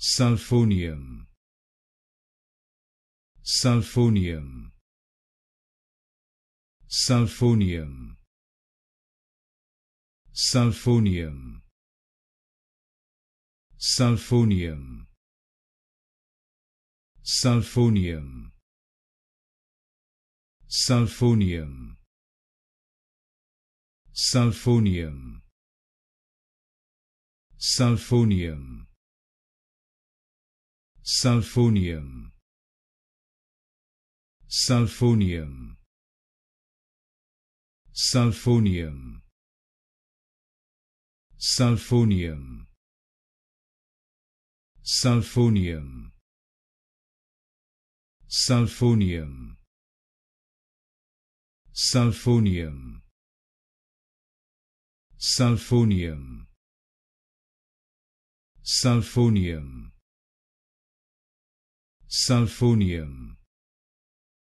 Sulphonium Sulphonium Sulphonium Sulphonium Sulphonium Sulphonium Sulphonium Sulphonium Sulphonium Sulphonium Sulphonium Sulphonium Sulphonium Sulphonium Sulphonium Sulphonium Sulphonium Sulphonium Sulphonium